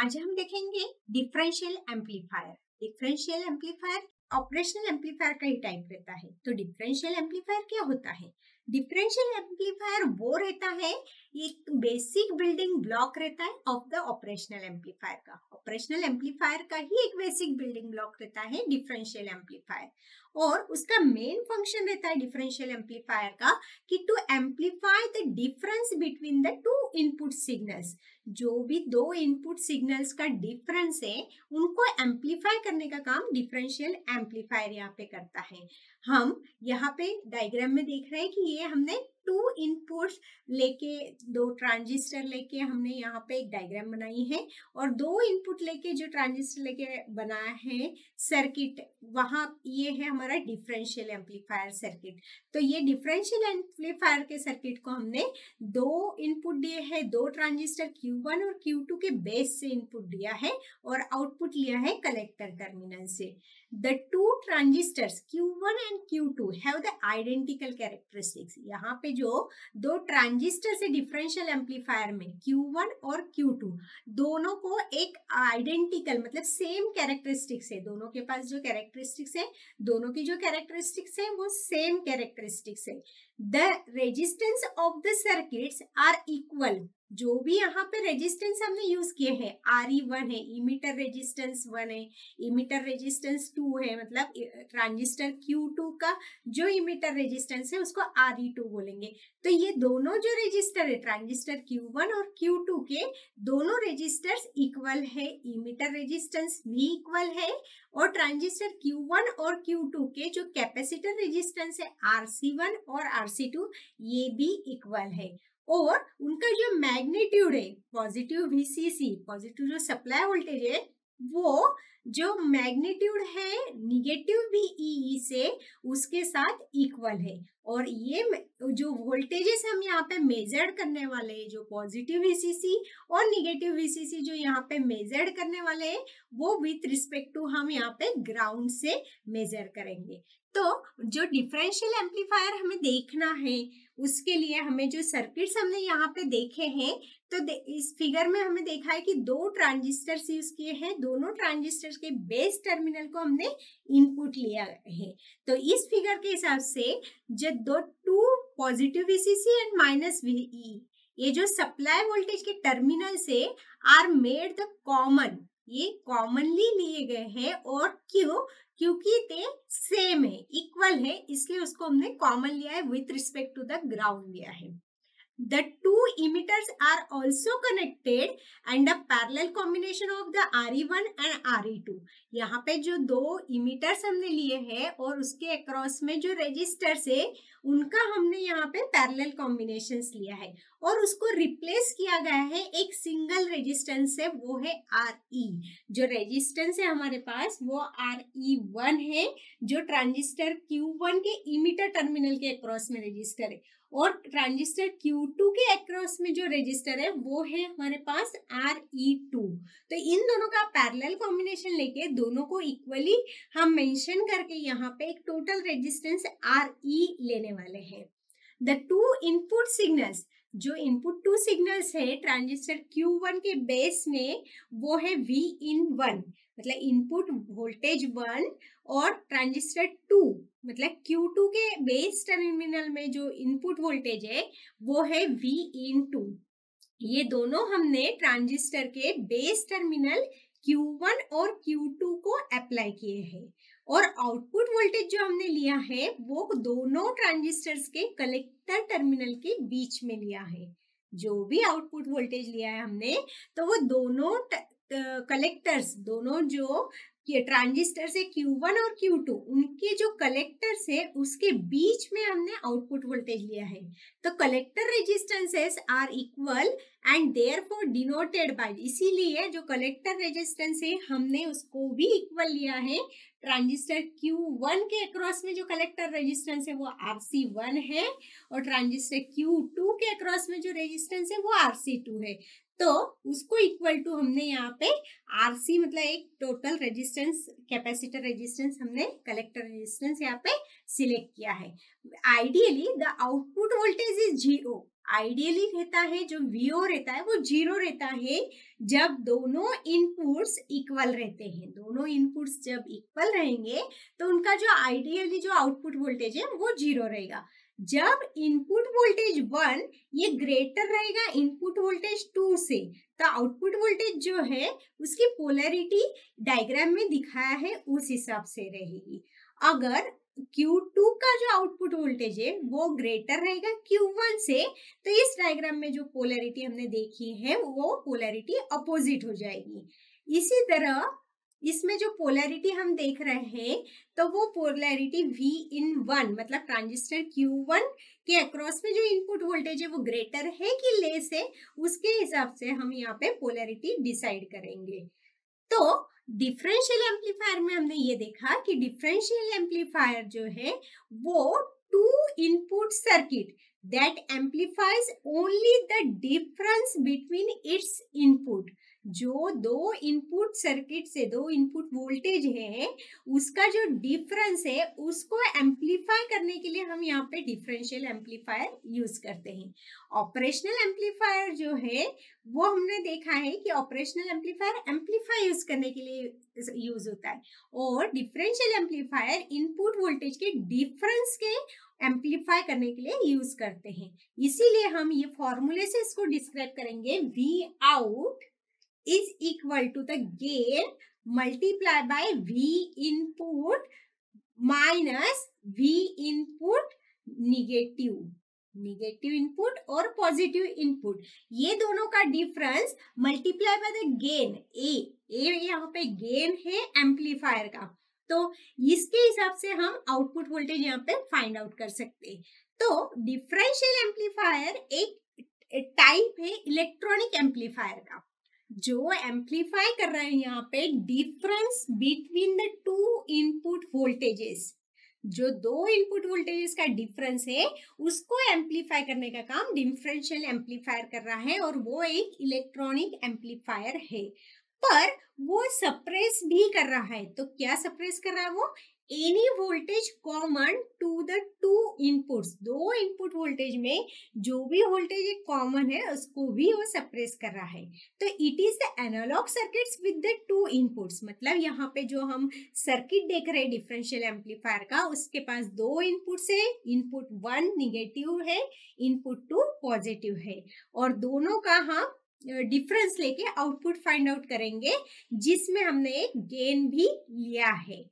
आज हम देखेंगे differential amplifier differential amplifier operational amplifier का ही टाइप रहता है तो डिफरेंशियल एम्पलीफायर क्या होता है डिफरेंशियल एम्पलीफायर वो रहता है एक बेसिक बिल्डिंग ब्लॉक रहता है ऑफ द ऑपरेशनल एम्पलीफायर का ऑपरेशनल एम्पलीफायर का ही एक बेसिक बिल्डिंग ब्लॉक रहता है डिफरेंशियल एम्पलीफायर और उसका मेन फंक्शन रहता है डिफरेंशियल एम्पलीफायर का कि to amplify the difference between the two input signals जो भी दो इनपुट सिग्नल्स का डिफरेंस है उनको एम्पलीफाई करने का काम डिफरेंशियल एम्पलीफायर यहाँ पे करता है हम यहाँ पे डायग्राम में देख रहे हैं कि ये हमने टू इनपुट्स लेके दो ट्रांजिस्टर लेके हमने यहाँ पे एक डायग्राम बनाई है और दो इनपुट लेके जो ट्रांजिस्टर लेके बनाया है सर्किट वहाँ ये है हमारा डिफरेंशियल एम्पलीफायर सर्किट तो ये डिफरेंशियल एम्पलीफायर के सर्किट को हमने दो इनपुट दिए है दो ट्रांजिस्टर Q1 और Q2 के बेस से इनपुट दिया है और आउटपुट लिया है कलेक्टर टर्मिनल से the two transistors Q1 and Q2 have the identical characteristics यहाँ पे जो दो ट्रांजिस्टर से डिफरेंशियल एम्पलीफायर में Q1 और क्यू टू दोनों को एक आइडेंटिकल मतलब सेम कैरेक्टरिस्टिक्स है दोनों के पास जो कैरेक्टरिस्टिक्स है दोनों की जो कैरेक्टरिस्टिक्स है वो सेम कैरेक्टरिस्टिक्स है the resistance of the circuits are equal जो भी यहाँ पे रेजिस्टेंस हमने यूज किए हैं आर ई वन है इमीटर रेजिस्टेंस वन है इमीटर रेजिस्टेंस टू है मतलब ट्रांजिस्टर क्यू टू का जो इमीटर रेजिस्टेंस है उसको आर ई टू बोलेंगे तो ये दोनों जो रेजिस्टर है ट्रांजिस्टर क्यू वन और क्यू टू के दोनों रेजिस्टर्स इक्वल है इमीटर रेजिस्टेंस भी इक्वल है और ट्रांजिस्टर क्यू वन और क्यू टू के जो कैपेसिटर रेजिस्टेंस है आर सी वन और आर आर सी टू ये भी इक्वल है और उनका जो मैग्नीट्यूड है पॉजिटिव वीसीसी पॉजिटिव जो सप्लाई वोल्टेज है वो जो मैग्नीट्यूड है निगेटिव भी ई से उसके साथ इक्वल है और ये जो वोल्टेजेस हम यहाँ पे मेजर करने वाले हैं जो पॉजिटिव वीसीसी और निगेटिव वीसीसी जो यहाँ पे मेजर करने वाले हैं वो विथ रिस्पेक्ट टू हम यहाँ पे ग्राउंड से मेजर करेंगे तो जो डिफरेंशियल एम्पलीफायर हमें देखना है उसके लिए हमें जो सर्किट्स हमने यहाँ पे देखे हैं तो दे, इस फिगर में हमने देखा है कि दो ट्रांजिस्टर्स यूज किए हैं दोनों ट्रांजिस्टर्स के बेस टर्मिनल को हमने इनपुट लिया है तो इस फिगर के हिसाब से जो दो two positive VCC and minus V ये जो सप्लाई वोल्टेज के टर्मिनल से आर मेड द कॉमन ये कॉमनली लिए गए हैं और क्यों क्योंकि ते सेम है इक्वल है इसलिए उसको हमने कॉमन लिया है with respect to the ground लिया है The two emitters are also connected and a parallel combination of the RE1 and RE2. यहाँ पे जो दो इमिटर्स हमने लिए हैं और उसके अक्रॉस में जो रेजिस्टर्स है उनका हमने यहाँ पे पैरेलल कॉम्बिनेशन लिया है और उसको रिप्लेस किया गया है एक सिंगल रेजिस्टेंस से वो है आर ई e। जो रेजिस्टेंस है हमारे पास वो आर ई वन है जो ट्रांजिस्टर क्यू वन के इमीटर टर्मिनल के अक्रॉस में रेजिस्टर है और ट्रांजिस्टर Q2 के एक्रॉस में जो रजिस्टर है वो है हमारे पास RE2 तो इन दोनों का पैरेलल कॉम्बिनेशन लेके दोनों को इक्वली हम मेंशन करके यहाँ पे एक टोटल रेजिस्टेंस RE लेने वाले हैं द टू इनपुट सिग्नल्स जो इनपुट टू सिग्नल्स है ट्रांजिस्टर Q1 के बेस में वो है V इन वन मतलब इनपुट वोल्टेज वन और ट्रांजिस्टर टू मतलब Q2 के बेस टर्मिनल में जो इनपुट वोल्टेज है वो है V इन टू ये दोनों हमने ट्रांजिस्टर के बेस टर्मिनल Q1 और Q2 को अप्लाई किए हैं और आउटपुट वोल्टेज जो हमने लिया है वो दोनों ट्रांजिस्टर्स के कलेक्टर टर्मिनल के बीच में लिया है जो भी आउटपुट वोल्टेज लिया है हमने तो वो दोनों कलेक्टर्स दोनों जो ये ट्रांजिस्टर से Q1 और Q2 उनके जो कलेक्टर्स है उसके बीच में हमने आउटपुट वोल्टेज लिया है तो collector resistances are equal and therefore denoted by इसीलिए जो कलेक्टर रेजिस्टेंस है हमने उसको भी इक्वल लिया है ट्रांजिस्टर Q1 के अक्रॉस में जो कलेक्टर रेजिस्टेंस है वो वन है और ट्रांजिस्टर Q2 के अक्रॉस में जो रेजिस्टेंस है वो टू है तो उसको इक्वल टू हमने यहाँ पे आर सी मतलब एक टोटल रेजिस्टेंस कैपेसिटर रेजिस्टेंस हमने कलेक्टर रेजिस्टेंस यहाँ पे सिलेक्ट किया है ideally the output voltage is zero ideally रहता है जो वीओ रहता है वो जीरो रहता है जब दोनों इनपुट्स इक्वल रहते हैं दोनों इनपुट्स जब इक्वल रहेंगे तो उनका जो आइडियली जो आउटपुट वोल्टेज है वो जीरो रहेगा जब इनपुट वोल्टेज वन ये ग्रेटर रहेगा इनपुट वोल्टेज टू से तो आउटपुट वोल्टेज जो है उसकी पोलैरिटी डायग्राम में दिखाया है उस हिसाब से रहेगी अगर Q2 का जो आउटपुट वोल्टेज है वो ग्रेटर रहेगा Q1 से तो इस डायग्राम में जो पोलैरिटी हमने देखी है वो पोलैरिटी अपोजिट हो जाएगी इसी तरह इसमें जो पोलैरिटी हम देख रहे हैं तो वो पोलैरिटी V इन वन मतलब ट्रांजिस्टर Q1 के अक्रॉस में जो इनपुट वोल्टेज है वो ग्रेटर है कि लेस है उसके हिसाब से हम यहाँ पे पोलैरिटी डिसाइड करेंगे तो डिफरेंशियल एम्पलीफायर में हमने ये देखा कि डिफरेंशियल एम्पलीफायर जो है वो two input circuit that amplifies only the difference between its input जो दो इनपुट सर्किट से दो इनपुट वोल्टेज है उसका जो डिफरेंस है उसको एम्पलीफाई करने के लिए हम यहाँ पे डिफरेंशियल एम्पलीफायर यूज करते हैं ऑपरेशनल एम्पलीफायर जो है वो हमने देखा है कि ऑपरेशनल एम्पलीफायर एम्पलीफाई यूज करने के लिए यूज होता है और डिफरेंशियल एम्पलीफायर इनपुट वोल्टेज के डिफरेंस के एम्पलीफाई करने के लिए यूज करते हैं इसीलिए हम ये फॉर्मूले से इसको डिस्क्राइब करेंगे V out is equal to the gain multiplied by V input minus V input negative negative input और पॉजिटिव इनपुट ये दोनों का difference multiply by the gain A A यहाँ पे गेन है एम्पलीफायर का तो इसके हिसाब से हम आउटपुट वोल्टेज यहाँ पे फाइंड आउट कर सकते हैं तो डिफरेंशियल एम्पलीफायर एक टाइप है इलेक्ट्रॉनिक एम्पलीफायर का जो एम्पलीफाई कर रहा है यहाँ पे difference between the two input voltages जो दो इनपुट वोल्टेजेस का डिफरेंस है उसको एम्पलीफाई करने का काम डिफरेंशियल एम्पलीफायर कर रहा है और वो एक इलेक्ट्रॉनिक एम्पलीफायर है पर वो सप्रेस भी कर रहा है तो क्या सप्रेस कर रहा है वो any voltage common to the two inputs दो इनपुट वोल्टेज में जो भी वोल्टेज कॉमन है उसको भी वो सप्रेस कर रहा है तो it is the analog circuits with the two inputs मतलब यहाँ पे जो हम सर्किट देख रहे हैं डिफरेंशियल एम्पलीफायर का उसके पास दो इनपुट्स है इनपुट वन निगेटिव है इनपुट टू पॉजिटिव है और दोनों का हम डिफरेंस लेके आउटपुट फाइंड आउट करेंगे जिसमें हमने एक गेन भी लिया है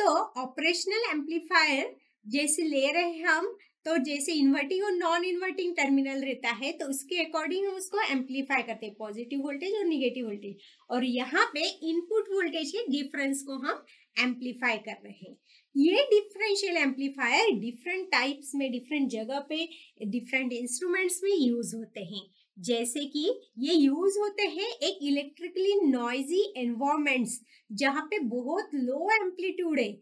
तो ऑपरेशनल एम्पलीफायर जैसे ले रहे हैं हम तो जैसे इन्वर्टिंग और नॉन इन्वर्टिंग टर्मिनल रहता है तो उसके अकॉर्डिंग हम उसको एम्पलीफाई करते हैं पॉजिटिव वोल्टेज और निगेटिव वोल्टेज और यहाँ पे इनपुट वोल्टेज के डिफरेंस को हम एम्पलीफाई कर रहे हैं ये डिफरेंशियल एम्पलीफायर डिफरेंट टाइप्स में डिफरेंट जगह पे डिफरेंट इंस्ट्रूमेंट्स में यूज होते हैं जैसे कि ये यूज होते हैं एक इलेक्ट्रिकली नॉइजी एनवायरमेंट्स जहाँ पे बहुत लो एम्पलीट्यूड है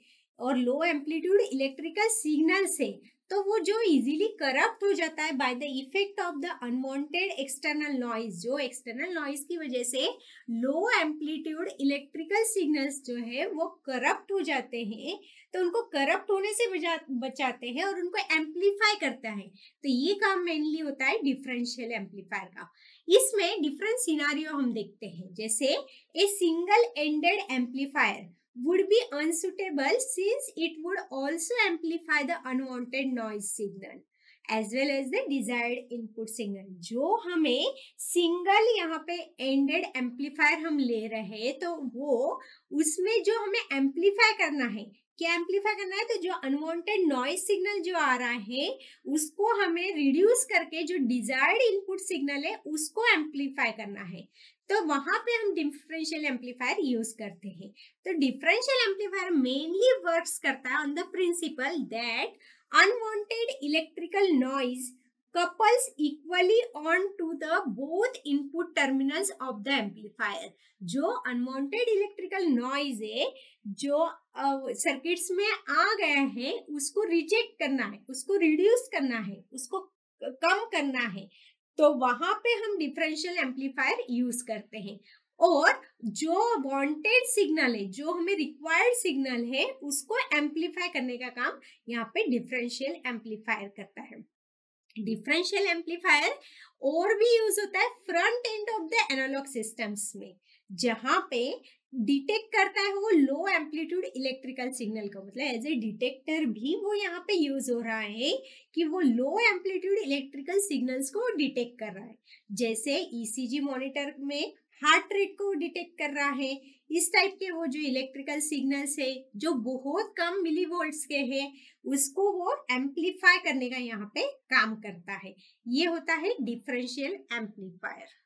और लो एम्पलीट्यूड इलेक्ट्रिकल सिग्नल से तो वो जो इजीली करप्ट हो जाता है by the effect of the unwanted external noise जो एक्सटर्नल नॉइज की वजह से लो एम्पलीट्यूड इलेक्ट्रिकल सिग्नल्स जो है वो करप्ट हो जाते हैं तो उनको करप्ट होने से बचाते हैं और उनको एम्पलीफाई करता है तो ये काम मेनली होता है डिफरेंशियल एम्पलीफायर का इसमें डिफरेंट सिनारियो हम देखते हैं जैसे a single ended amplifier would be unsuitable since it would also amplify the unwanted noise signal as well as the desired input signal जो हमें सिंगल यहाँ पे एंडेड एम्पलीफायर हम ले रहे तो वो उसमें जो हमें एम्पलीफाई करना है क्या एम्पलीफाई करना है तो जो अनवांटेड नॉइज सिग्नल जो आ रहा है उसको हमें रिड्यूस करके जो डिजायर्ड इनपुट सिग्नल है उसको एम्पलीफाई करना है तो वहां पे हम डिफरेंशियल एम्पलीफायर यूज करते हैं तो डिफरेंशियल एम्पलीफायर मेनली वर्क्स करता है on the principle that unwanted electrical noise couples equally on to the both input terminals of the amplifier जो अनवांटेड इलेक्ट्रिकल नॉइज है जो सर्किट्स uh, में आ गया है उसको रिजेक्ट करना है उसको रिड्यूस करना है उसको कम करना है तो वहां पे हम डिफरेंशियल एम्पलीफायर यूज करते हैं और जो वांटेड सिग्नल है जो हमें रिक्वायर्ड सिग्नल है उसको एम्पलीफाई करने का काम यहाँ पे डिफरेंशियल एम्पलीफायर करता है डिफरेंशियल एम्पलीफायर और भी यूज होता है front end of the analog systems में जहां पे डिटेक्ट करता है वो लो एम्पलीट्यूड इलेक्ट्रिकल सिग्नल को मतलब एज ए डिटेक्टर भी वो यहाँ पे यूज हो रहा है कि वो लो एम्पलीट्यूड इलेक्ट्रिकल सिग्नल्स को डिटेक्ट कर रहा है जैसे ईसीजी e मॉनिटर में हार्ट रेट को डिटेक्ट कर रहा है इस टाइप के वो जो इलेक्ट्रिकल सिग्नल्स है जो बहुत कम मिली के है उसको वो एम्पलीफाई करने का यहाँ पे काम करता है ये होता है डिफरेंशियल एम्पलीफायर